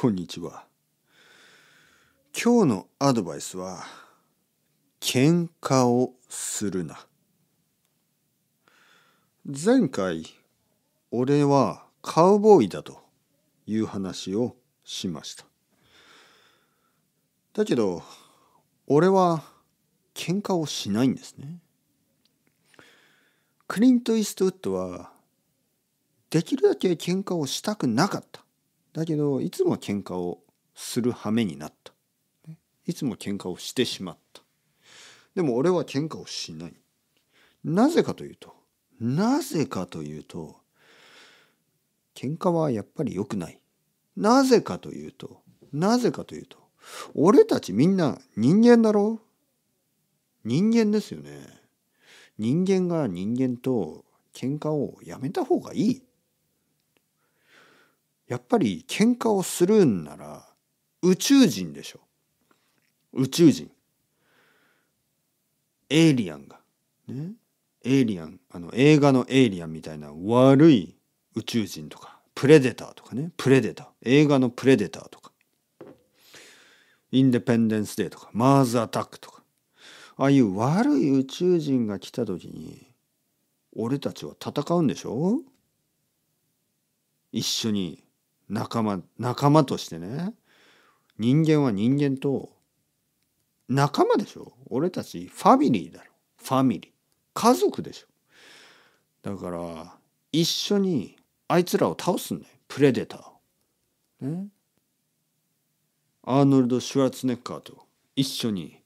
こんにちは。今日のアドバイスは、喧嘩をするな。前回、俺はカウボーイだという話をしました。だけど、俺は喧嘩をしないんですね。クリント・イーストウッドは、できるだけ喧嘩をしたくなかった。だけどいつも喧嘩をする羽目になったいつも喧嘩をしてしまったでも俺は喧嘩をしないなぜかというとなぜかというと喧嘩はやっぱり良くないなぜかというとなぜかというと俺たちみんな人間だろ人間ですよね人間が人間と喧嘩をやめた方がいいやっぱり喧嘩をするんなら宇宙人でしょ宇宙人エイリアンがねエイリアンあの映画のエイリアンみたいな悪い宇宙人とかプレデターとかねプレデター映画のプレデターとかインデペンデンス・デーとかマーズ・アタックとかああいう悪い宇宙人が来た時に俺たちは戦うんでしょ一緒に仲間仲間としてね人間は人間と仲間でしょ俺たちファミリーだろファミリー家族でしょだから一緒にあいつらを倒すんだよプレデターをねアーノルド・シュワツネッカーと一緒に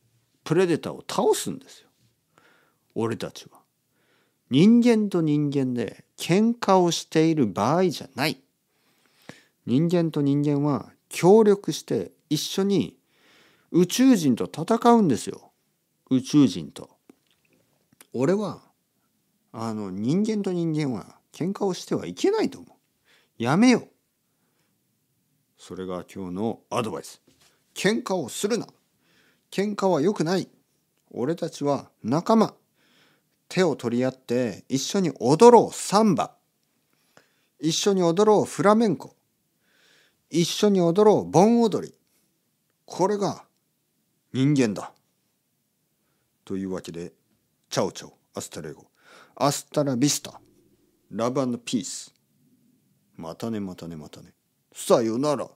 プレデターを倒すんですよ俺たちは人間と人間で喧嘩をしている場合じゃない人間と人間は協力して一緒に宇宙人と戦うんですよ宇宙人と。俺はあの人間と人間は喧嘩をしてはいけないと思う。やめよう。それが今日のアドバイス。喧嘩をするな。喧嘩は良くない。俺たちは仲間。手を取り合って一緒に踊ろうサンバ。一緒に踊ろうフラメンコ。一緒に踊ろう盆踊りこれが人間だというわけでチャオチャオアスタレゴアスタラビスタラブピースまたねまたねまたねさよなら